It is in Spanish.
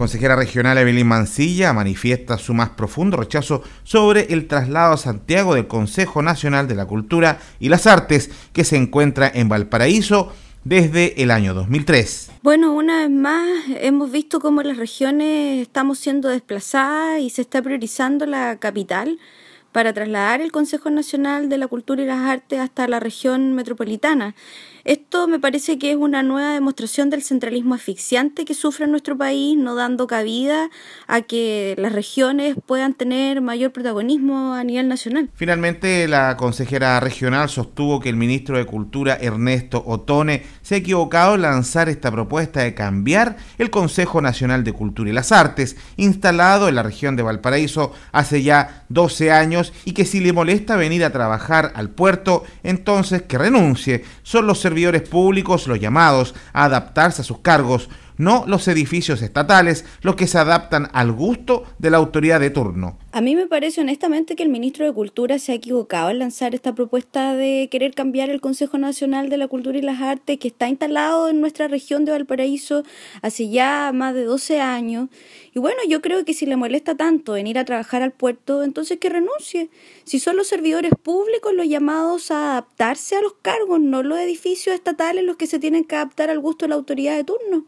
Consejera regional Evelyn Mancilla manifiesta su más profundo rechazo sobre el traslado a Santiago del Consejo Nacional de la Cultura y las Artes que se encuentra en Valparaíso desde el año 2003. Bueno, una vez más hemos visto cómo las regiones estamos siendo desplazadas y se está priorizando la capital para trasladar el Consejo Nacional de la Cultura y las Artes hasta la región metropolitana. Esto me parece que es una nueva demostración del centralismo asfixiante que sufre nuestro país, no dando cabida a que las regiones puedan tener mayor protagonismo a nivel nacional. Finalmente, la consejera regional sostuvo que el ministro de Cultura, Ernesto Otone, se ha equivocado en lanzar esta propuesta de cambiar el Consejo Nacional de Cultura y las Artes, instalado en la región de Valparaíso hace ya 12 años y que si le molesta venir a trabajar al puerto, entonces que renuncie. Son los servidores públicos los llamados a adaptarse a sus cargos no los edificios estatales, los que se adaptan al gusto de la autoridad de turno. A mí me parece honestamente que el ministro de Cultura se ha equivocado al lanzar esta propuesta de querer cambiar el Consejo Nacional de la Cultura y las Artes, que está instalado en nuestra región de Valparaíso hace ya más de 12 años. Y bueno, yo creo que si le molesta tanto venir a trabajar al puerto, entonces que renuncie. Si son los servidores públicos los llamados a adaptarse a los cargos, no los edificios estatales los que se tienen que adaptar al gusto de la autoridad de turno.